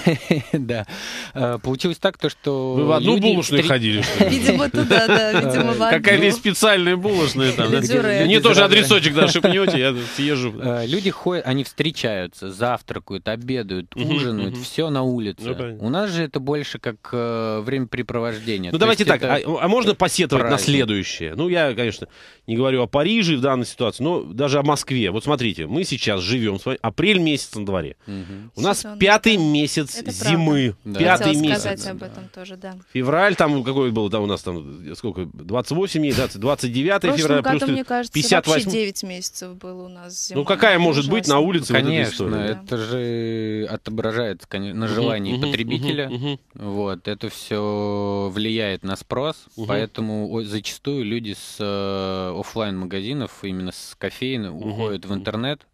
(laughs) да, а, получилось так, то что... Вы в одну булочную ходили, что ли? Видимо, туда, да, (laughs) видимо, в Какая-то специальная булочная там. Мне тоже адресочек, да, (laughs) шепнете, я съезжу. А, люди ходят, они встречаются, завтракают, обедают, ужинают, все на улице. Ну у нас же это больше как э, времяпрепровождение. Ну давайте так, а, а можно по посетовать праздник. на следующее. Ну, я, конечно, не говорю о Париже в данной ситуации, но даже о Москве. Вот смотрите, мы сейчас живем, апрель месяц на дворе. Угу. У нас пятый месяц Это зимы. Да. Пятый Хотела месяц. сказать об этом тоже, да. Февраль там какой был, да, у нас там сколько, 28 дней, 20, 29 февраля. Году, плюс мне кажется, 58... 9 месяцев было у нас зима. Ну, какая может ужасно. быть на улице Конечно, вот это, это же отображает конечно, на желании угу, потребителя. Угу, угу. Вот, это все влияет на спрос, угу. поэтому зачастую люди с э, офлайн магазинов именно с кофеин уходят в интернет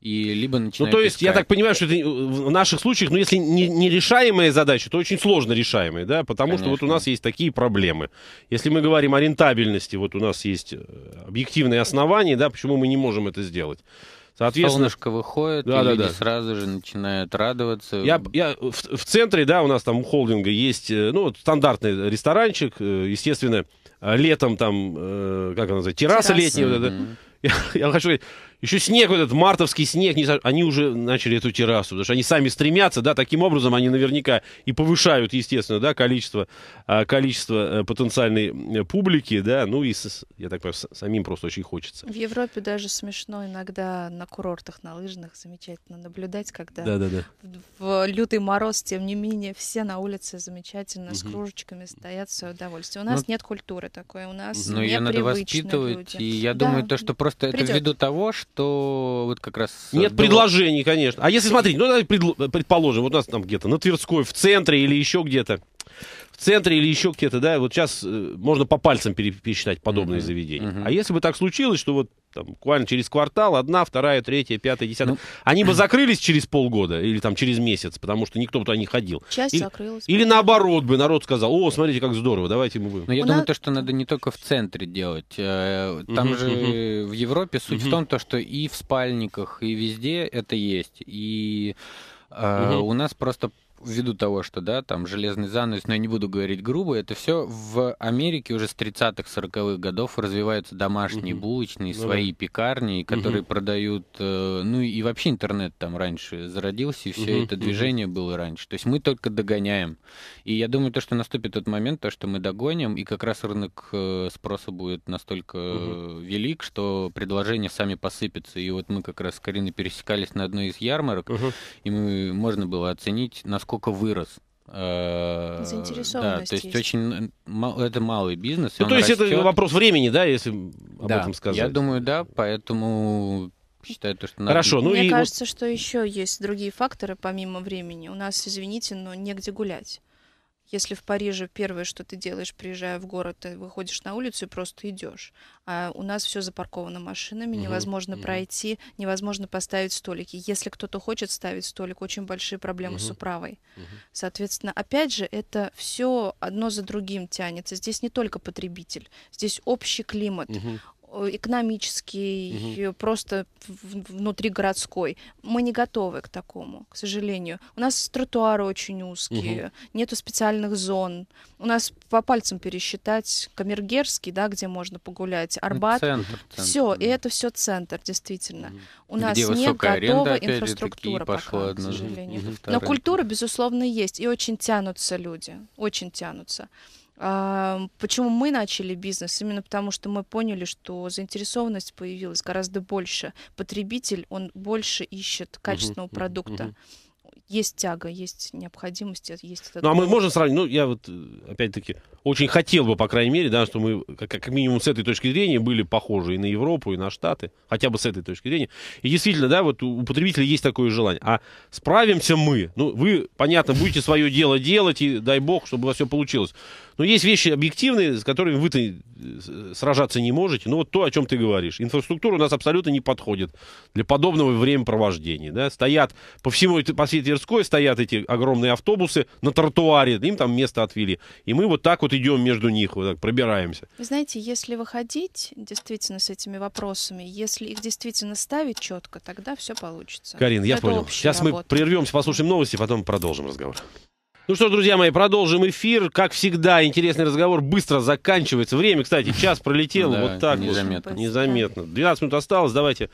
и либо ну, начинают Ну, то есть, искать. я так понимаю, что это э, в наших случаях, ну, если не, не решаемая задача, то очень сложно решаемая, да, потому Конечно. что вот у нас есть такие проблемы. Если мы говорим о рентабельности, вот у нас есть э, объективные основания, да, почему мы не можем это сделать. Соответственно, Солнышко выходит, да, и да, люди да. сразу же начинают радоваться. Я, я в, в центре, да, у нас там у холдинга есть, ну, стандартный ресторанчик, естественно, летом там, э, как она называется, терраса Террас. летняя. Mm-hmm. Вот это. Я, я хочу сказать, еще снег, вот этот мартовский снег, не, они уже начали эту террасу, потому что они сами стремятся, да, таким образом они наверняка и повышают, естественно, да, количество, а, количество э, потенциальной публики, да, ну и, я так понимаю, самим просто очень хочется. В Европе даже смешно иногда на курортах, на лыжных замечательно наблюдать, когда да, да, да. в лютый мороз, тем не менее, все на улице замечательно угу. с кружечками стоят в свое удовольствие. У нас ну, нет культуры такой, у нас ну, ее надо воспитывать, люди. и я да, думаю, то, что просто Придет. это ввиду того, что что вот как раз... Нет было... Ну, предложений, конечно. А если, смотреть ну, предположим, вот у нас там где-то на Тверской, в центре или еще где-то, в центре или еще где-то, да, вот сейчас э, можно по пальцам пересчитать подобные угу, заведения. Угу. А если бы так случилось, что вот там, буквально через квартал, одна, вторая, третья, пятая, десятая. Ну, они бы (clears throat) закрылись через полгода или там через месяц, потому что никто бы туда не ходил. Часть или, закрылась. Или наоборот бы народ сказал, о, смотрите, как здорово, давайте мы будем. Но я У думаю, то, что надо не только в центре делать. Э, там угу, же угу. в Европе суть угу. в том, то, что и в спальниках, и везде это есть. И Uh-huh. Uh, у нас просто ввиду того, что, да, там железный занавес, но я не буду говорить грубо, это все в Америке уже с 30-х, 40-х годов развиваются домашние угу. булочные, ну, свои да. пекарни, которые угу. продают, э, ну и вообще интернет там раньше зародился, и все угу. это движение угу. было раньше. То есть мы только догоняем. И я думаю, то, что наступит тот момент, то, что мы догоним, и как раз рынок э, спроса будет настолько угу. велик, что предложения сами посыпятся. И вот мы как раз с Кариной пересекались на одной из ярмарок, угу. и мы, можно было оценить, насколько насколько вырос. Э, Заинтересованность. Да, то есть, есть. очень э, это малый бизнес. Ну, то есть растет. это вопрос времени, да, если об да, этом сказать. Я думаю, да, поэтому считаю то, что надо... Хорошо, ну Мне и кажется, вот... что еще есть другие факторы помимо времени. У нас, извините, но негде гулять. Если в Париже первое, что ты делаешь, приезжая в город, ты выходишь на улицу и просто идешь. А у нас все запарковано машинами, невозможно угу, пройти, невозможно поставить столики. Если кто-то хочет ставить столик, очень большие проблемы угу. с управой. Угу. Соответственно, опять же, это все одно за другим тянется. Здесь не только потребитель, здесь общий климат, угу. Э, экономический, угу. просто внутригородской. Мы не готовы к такому, к сожалению. У нас тротуары очень узкие, угу. нету специальных зон. У нас по пальцам пересчитать Камергерский, да, где можно погулять, ну, Арбат. Центр, центр. Все, и это все центр, действительно. У нас где не готова аренда, инфраструктура пока, пошла, к сожалению. Угу, Но культура, безусловно, есть, и очень тянутся люди, очень тянутся. А, почему мы начали бизнес? Именно потому, что мы поняли, что заинтересованность появилась гораздо больше. Потребитель, он больше ищет качественного uh-huh, продукта. Uh-huh есть тяга, есть необходимость, есть этот... Ну, а мы можем сравнить, ну, я вот, э, опять-таки, очень хотел бы, по крайней мере, да, что мы, как, минимум, с этой точки зрения были похожи и на Европу, и на Штаты, хотя бы с этой точки зрения. И действительно, да, вот у потребителя есть такое желание. А справимся мы, ну, вы, понятно, будете свое дело делать, и дай бог, чтобы у вас все получилось. Но есть вещи объективные, с которыми вы-то э, сражаться не можете. Ну, вот то, о чем ты говоришь. Инфраструктура у нас абсолютно не подходит для подобного времяпровождения. Да? Стоят по всему, по всей Тверской стоят эти огромные автобусы на тротуаре, им там место отвели. И мы вот так вот идем между них, вот так пробираемся. Вы знаете, если выходить действительно с этими вопросами, если их действительно ставить четко, тогда все получится. Карин, я понял. Сейчас работа. мы прервемся, послушаем новости, потом продолжим разговор. Ну что ж, друзья мои, продолжим эфир. Как всегда, интересный разговор быстро заканчивается. Время, кстати, час пролетело, Вот так незаметно. вот. Незаметно. 12 минут осталось. Давайте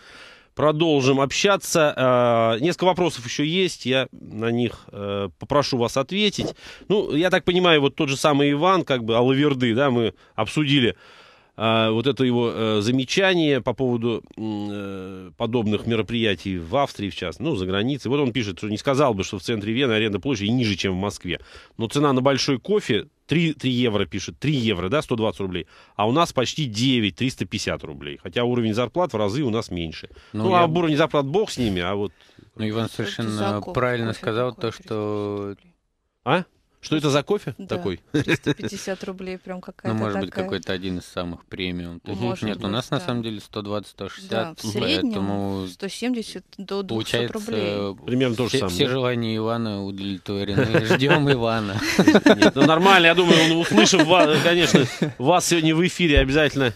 продолжим общаться. А, несколько вопросов еще есть, я на них э, попрошу вас ответить. Ну, я так понимаю, вот тот же самый Иван, как бы, Алаверды, да, мы обсудили а, вот это его а, замечание по поводу а, подобных мероприятий в Австрии, в частности, ну, за границей. Вот он пишет, что не сказал бы, что в центре Вены аренда площади ниже, чем в Москве. Но цена на большой кофе 3, 3 евро, пишет, 3 евро, да, 120 рублей. А у нас почти 9, 350 рублей. Хотя уровень зарплат в разы у нас меньше. Ну, ну а я... а уровень зарплат бог с ними, а вот... Ну, Иван совершенно правильно сказал то, что... А? Что это за кофе да, такой? 350 (laughs) рублей, прям какая-то Ну, может такая... быть, какой-то один из самых премиум. Может Нет, быть, у нас да. на самом деле 120-160, да, в среднем поэтому... 170 до 200 получается, рублей. Примерно то же самое. Все желания Ивана удовлетворены. Ждем Ивана. (laughs) ну нормально, я думаю, он услышав, конечно, вас сегодня в эфире обязательно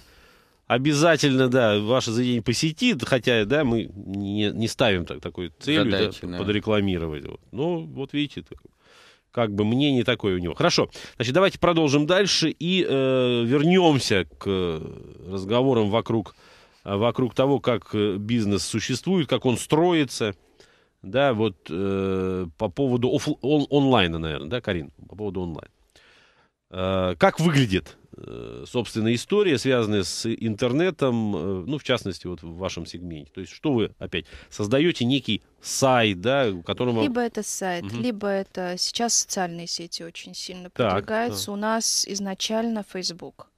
обязательно, да, ваше заведение посетит, хотя, да, мы не, не ставим так, такую целью Задачи, да, да. подрекламировать. Вот. Но ну, вот видите, как бы мнение такое у него. Хорошо, значит, давайте продолжим дальше и э, вернемся к разговорам вокруг, вокруг того, как э, бизнес существует, как он строится. Да, вот э, по поводу оф- он- онлайна, наверное, да, Карин? По поводу онлайн. Э, как выглядит Э, собственно история, связанная с интернетом, э, ну, в частности, вот в вашем сегменте. То есть, что вы опять создаете некий сайт, да, у которого... Либо это сайт, угу. либо это сейчас социальные сети очень сильно так, Да. У нас изначально Facebook.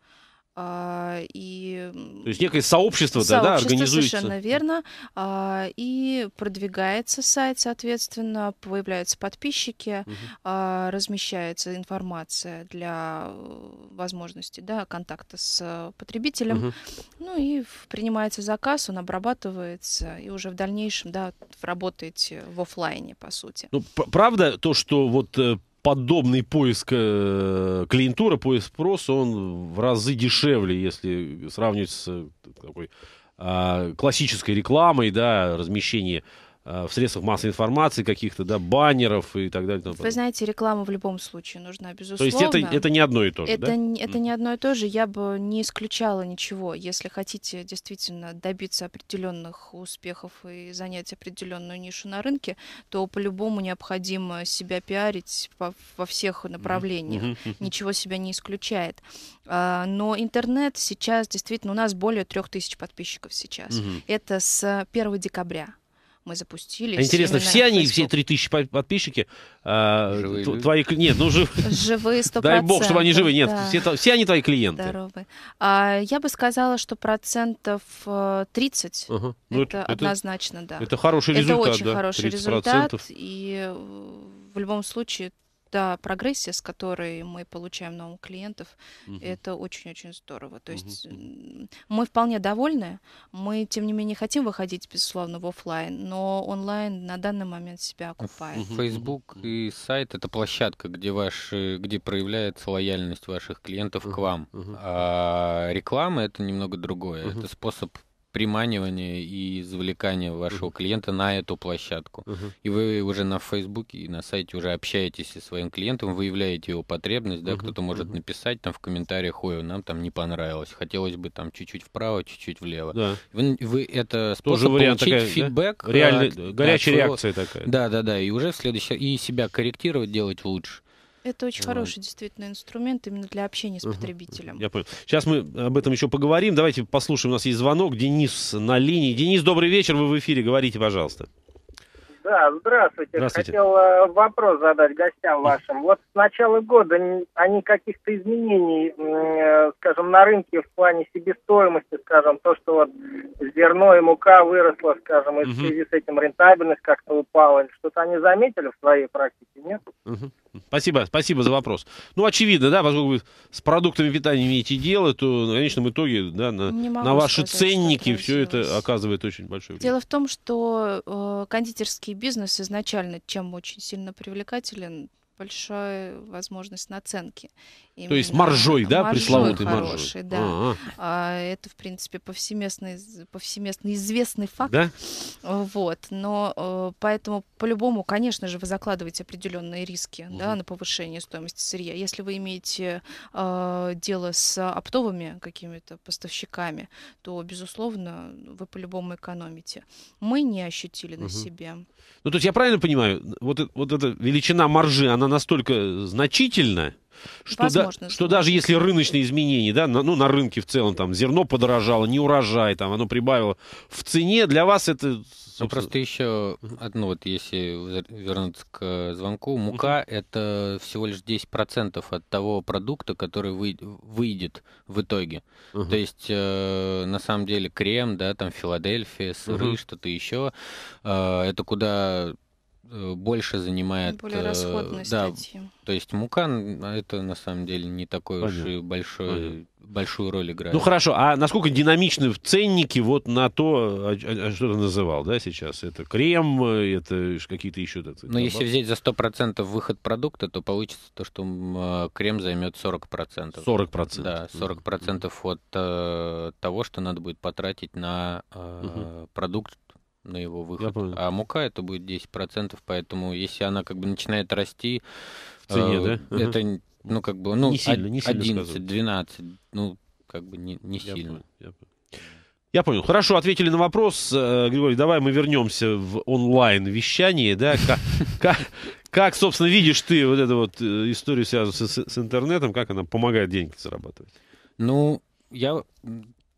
А, и... То есть некое сообщество, сообщество да, организуется? совершенно верно. А, и продвигается сайт, соответственно, появляются подписчики, угу. а, размещается информация для э, возможности да, контакта с потребителем. Угу. Ну и принимается заказ, он обрабатывается, и уже в дальнейшем да, работаете в офлайне, по сути. Ну, правда то, что вот э, подобный поиск э, клиентуры, поиск спроса, он в разы дешевле, если сравнивать с э, такой а, классической рекламой, да, размещение Э, в средствах массовой информации каких-то, да, баннеров и так далее. Вы знаете, реклама в любом случае нужна, безусловно. То есть это, это не одно и то же, это, да? Это не одно и то же. Я бы не исключала ничего. Если хотите действительно добиться определенных успехов и занять определенную нишу на рынке, то по-любому необходимо себя пиарить во всех направлениях. Ничего себя не исключает. А, но интернет сейчас действительно... У нас более трех тысяч подписчиков сейчас. Это с 1 декабря мы запустили. А интересно, все они, все 3000 подписчики, а, живые твои клиенты, нет, ну жив... живые 100%. (laughs) Дай бог, чтобы они живы, нет, да. все, все они твои клиенты. Здоровы. А, я бы сказала, что процентов 30, э, ага. ну, это, это однозначно, да. Это хороший результат, Это очень да, хороший результат, и э, в любом случае та прогрессия, с которой мы получаем новых клиентов, угу. это очень-очень здорово. То есть угу. мы вполне довольны. Мы, тем не менее, хотим выходить, безусловно, в офлайн, но онлайн на данный момент себя ну, окупает. Facebook и сайт это площадка, где ваши, где проявляется лояльность ваших клиентов угу. к вам. Угу. А реклама это немного другое. Угу. Это способ приманивания и извлекание вашего клиента на эту площадку. Uh-huh. И вы уже на Фейсбуке и на сайте уже общаетесь со своим клиентом, выявляете его потребность, да, uh-huh. кто-то может uh-huh. написать там в комментариях, ой, нам там не понравилось, хотелось бы там чуть-чуть вправо, чуть-чуть влево. Да. Вы, вы это способ Тоже вариант получить такая, фидбэк. Э, да? Реальный, от, горячая от своего... реакция такая. Да, да, да, и уже в следующий, и себя корректировать, делать лучше. Это очень хороший действительно инструмент именно для общения с потребителем. Я понял. Сейчас мы об этом еще поговорим. Давайте послушаем. У нас есть звонок. Денис на линии. Денис, добрый вечер. Вы в эфире. Говорите, пожалуйста. Да, здравствуйте. здравствуйте. Хотел э, вопрос задать гостям вашим. Вот с начала года они каких-то изменений, э, скажем, на рынке в плане себестоимости, скажем, то, что вот зерно и мука выросло, скажем, и угу. в связи с этим рентабельность как-то упала. Что-то они заметили в своей практике, нет? Угу. Спасибо, спасибо за вопрос. Ну, очевидно, да, поскольку вы с продуктами питания имеете дело, то в конечном итоге да, на, на ваши сказать, ценники все это оказывает очень большое влияние. Дело в том, что э, кондитерский бизнес изначально чем очень сильно привлекателен, большая возможность наценки. Именно. То есть маржой, да, маржой пресловутой хороший, маржой? да. А, это, в принципе, повсеместный, повсеместно известный факт. Да? Вот, но э, поэтому по-любому, конечно же, вы закладываете определенные риски угу. да, на повышение стоимости сырья. Если вы имеете э, дело с оптовыми какими-то поставщиками, то, безусловно, вы по-любому экономите. Мы не ощутили угу. на себе. Ну, то есть я правильно понимаю, вот, вот эта величина маржи, она она настолько э, значительна, что, да, что даже если рыночные изменения, да, на, ну, на рынке в целом, там, зерно подорожало, не урожай, там, оно прибавило в цене, для вас это... Ну, собственно... просто еще одно, вот если вернуться к э, звонку, мука Uh -huh. это всего лишь 10% от того продукта, который вы, выйдет в итоге. Uh -huh. То есть, э, на самом деле, крем, да, там, Филадельфия, сыры, Uh -huh. что-то еще, э, это куда Э, больше занимает... Более э, расходные да, статьи. То есть мука, а, это на самом деле не такой Понятно. уж и большой, Понятно. большую роль играет. Ну хорошо, а насколько динамичны в ценнике вот на то, а, а, что ты называл, да, сейчас? Это крем, э, это какие-то еще... Так, ну если взять за 100% выход продукта, то получится то, что крем займет 40%. 40%? Да, 40% mm-hmm. от э, того, что надо будет потратить на э, угу. продукт на его выход. А мука это будет 10%, поэтому если она как бы начинает расти, цене, э, да? это, uh ну, как бы, ну, не сильно, не сильно 11, сказано. 12, ну, как бы не, не я сильно. Понял, я понял. Я понял. Хорошо, ответили на вопрос. Э, Григорий, давай мы вернемся в онлайн-вещание. Да? Как, (laughs) как, как, собственно, видишь ты вот эту вот э, историю, связанную с, с интернетом, как она помогает деньги зарабатывать? Ну, я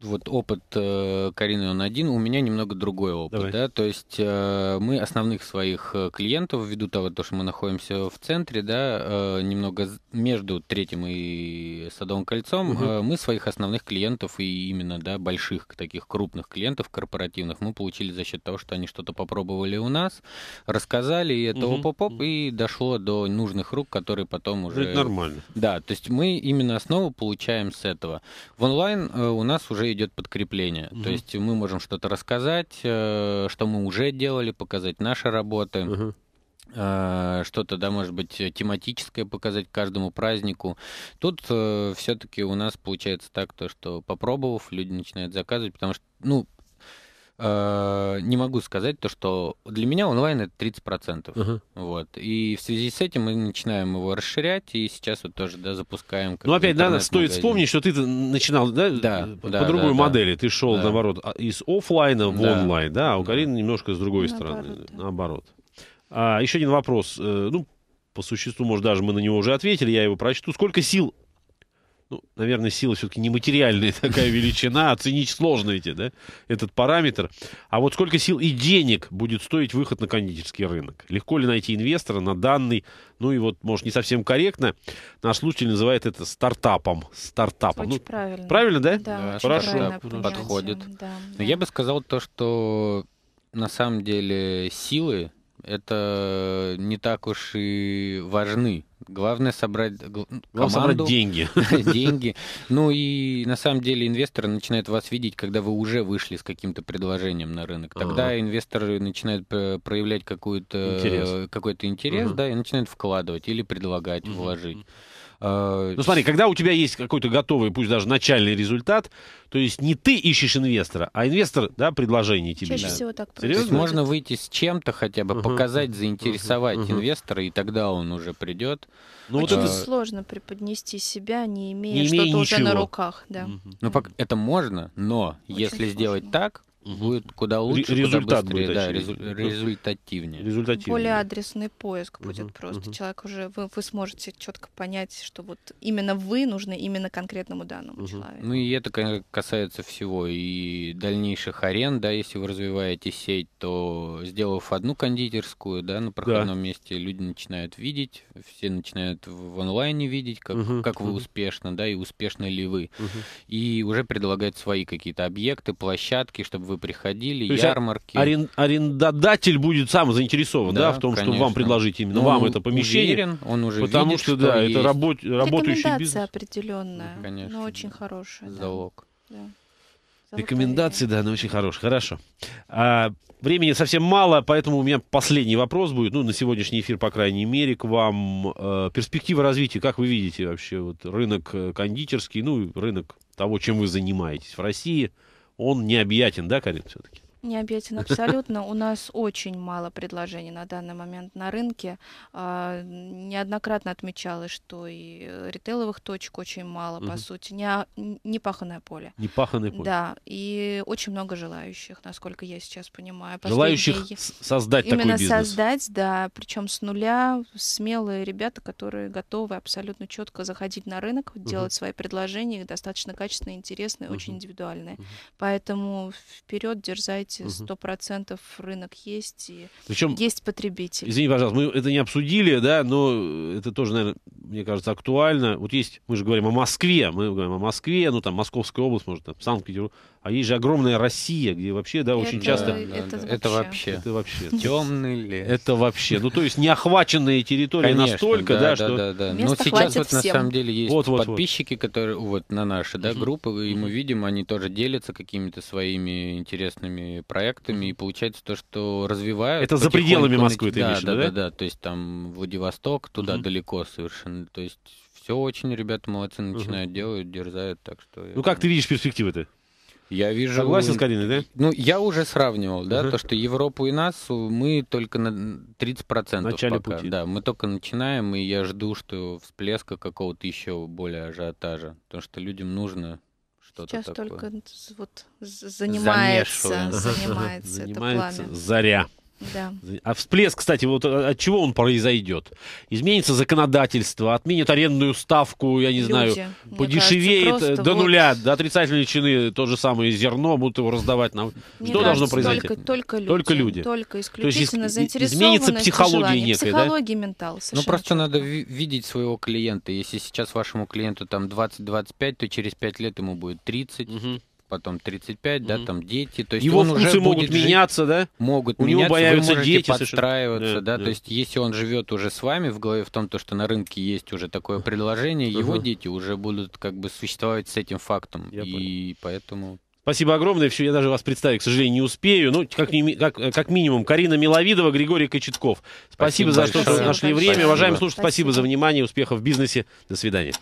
вот опыт э, Карины, он один, у меня немного другой опыт. Давай. Да? То есть э, мы основных своих э, клиентов, ввиду того, что мы находимся в центре, да, э, немного между третьим и садовым кольцом, угу. э, мы своих основных клиентов и именно да, больших таких крупных клиентов корпоративных мы получили за счет того, что они что-то попробовали у нас, рассказали, и это угу. оп-оп, угу. и дошло до нужных рук, которые потом уже... Это нормально. Да, то есть мы именно основу получаем с этого. В онлайн э, у нас уже идет подкрепление. Угу. То есть мы можем что-то рассказать, э, что мы уже делали, показать наши работы. Угу что-то, да, может быть, тематическое показать каждому празднику. Тут э, все-таки у нас получается так, то, что попробовав, люди начинают заказывать, потому что, ну, Э, не могу сказать то, что для меня онлайн это 30%. Uh-huh. Вот. И в связи с этим мы начинаем его расширять, и сейчас вот тоже да, запускаем... ну, опять, надо стоит вспомнить, что ты начинал да, да, э, по, да, другой да, модели. Да. Ты шел, да. наоборот, а, из офлайна в да. онлайн, да, а у Карины да. немножко с другой наоборот, стороны, наоборот. А, еще один вопрос. Э, ну, по существу, может, даже мы на него уже ответили, я его прочту. Сколько сил ну, наверное, сила все-таки не материальная (laughs) такая величина, а оценить сложно эти, да, этот параметр. А вот сколько сил и денег будет стоить выход на кондитерский рынок? Легко ли найти инвестора на данный, ну и вот, может, не совсем корректно, наш слушатель называет это стартапом. Стартапом. Очень ну, правильно. Правильно, да? Да, хорошо. Подходит. Да, да. я бы сказал то, что на самом деле силы это не так уж и важны. Главное собрать команду, Главное собрать деньги. (laughs) деньги. Ну и на самом деле инвесторы начинают вас видеть, когда вы уже вышли с каким-то предложением на рынок. Тогда ага. инвесторы начинают проявлять какой-то интерес, какой-то интерес ага. да, и начинают вкладывать или предлагать, ага. вложить. Э, ну смотри, когда у тебя есть какой-то готовый, пусть даже начальный результат, то есть не ты ищешь инвестора, а инвестор, да, предложение тебе. Чаще всего так. Серьезно? То есть можно выйти с чем-то хотя бы, uh показать, заинтересовать uh инвестора, и тогда он уже придет. Ну, Очень вот это... сложно преподнести себя, не имея, не имея что-то уже на руках. Да. uh Ну, это можно, но Очень если сложно. сделать так, будет куда лучше, результат куда быстрее, будет, да, резу результативнее. результативнее. Более адресный поиск будет угу, просто. Угу. Человек уже вы, вы сможете четко понять, что вот именно вы нужны именно конкретному данному угу. человеку. Ну и это касается всего и дальнейших арен, да, если вы развиваете сеть, то сделав одну кондитерскую, да, на проходном да. месте люди начинают видеть, все начинают в онлайне видеть, как угу, как угу. вы успешно, да, и успешны ли вы, угу. и уже предлагают свои какие-то объекты, площадки, чтобы вы приходили, То есть а ярмарки. Арен, арендодатель будет сам заинтересован, да, да в том, конечно. чтобы вам предложить именно ну, вам это помещение. Уверен, он уже потому видит, что, что да, есть. это работ, работающий бизнес. определенная, ну, ну, конечно, но очень да. хорошая. Залог. Да. Рекомендации, да, но ну, очень хорошие. Хорошо. А, времени совсем мало, поэтому у меня последний вопрос будет, ну, на сегодняшний эфир, по крайней мере, к вам. А, э, перспектива развития, как вы видите вообще вот, рынок э, кондитерский, ну, рынок того, чем вы занимаетесь в России – он необъятен, да, Карин, все-таки? Не объятен абсолютно. У нас очень мало предложений на данный момент на рынке. А, неоднократно отмечалось, что и э, ритейловых точек очень мало, по сути. Не, а- н- не паханое поле. Непаханный поле. Да, и очень много желающих, насколько я сейчас понимаю. Желающих создать Именно создать, да, причем с нуля смелые ребята, которые готовы абсолютно четко заходить на рынок, делать свои предложения, достаточно качественные, интересные, очень индивидуальные. Поэтому вперед, дерзайте, работаете, сто процентов рынок есть и Причем, есть потребитель. Извини, пожалуйста, мы это не обсудили, да, но это тоже, наверное, мне кажется, актуально. Вот есть, мы же говорим о Москве, мы говорим о Москве, ну там Московская область, может, там Санкт-Петербург. А есть же огромная Россия, где вообще, да, это, очень часто... Это, это, это вообще. Это вообще. Темный лес. Это вообще. Ну, то есть неохваченные территории Конечно, настолько, да, да, что... Да, да, да. Но ну, сейчас вот всем. на самом деле есть вот, вот, подписчики, вот. которые вот на наши, да, группы, и мы видим, они тоже делятся какими-то своими интересными проектами, и получается то, что развивают... Это за пределами Москвы, ты да, имеешь да, да, да, да, то есть там Владивосток, туда угу. далеко совершенно, то есть все очень ребята молодцы начинают угу. делать, дерзают, так что... Ну, как думаю... ты видишь перспективы-то? Я вижу... Согласен с Кадиной, да? Ну, я уже сравнивал, да, угу. то, что Европу и нас, мы только на 30% Начале пока. Пути. Да, мы только начинаем, и я жду, что всплеска какого-то еще более ажиотажа, потому что людям нужно что-то Сейчас такое. только вот занимается, занимается, занимается, это пламя. Заря. Да. А всплеск, кстати, вот э, от чего он произойдет? Изменится законодательство, отменят арендную ставку, я не Люди, знаю, подешевеет кажется, э, до вот... нуля, до отрицательной чины то же самое зерно, будут его раздавать нам. Мне что кажется, должно произойти? Только, только люди. Только люди. Только исключительно То есть, Изменится психология некая, Психология, да? ментал. Ну, просто точно. надо видеть своего клиента. Если сейчас вашему клиенту там 20-25, то через 5 лет ему будет 30. Угу потом 35, mm-hmm. да, там дети. То есть Его он вкусы уже могут будет меняться, жить, да? Могут У меняться, него появятся вы дети подстраиваться, да, да, да. То есть если он живет уже с вами в голове, в том, то, что на рынке есть уже такое предложение, uh-huh. его дети уже будут как бы существовать с этим фактом. Я и понял. поэтому... Спасибо огромное. Все, я даже вас представить, к сожалению, не успею. Ну, как, как, э, как минимум, Карина Миловидова, Григорий Кочетков. Спасибо, спасибо за большое. что нашли спасибо. время. Уважаемые слушатели, спасибо. спасибо за внимание. Успехов в бизнесе. До свидания.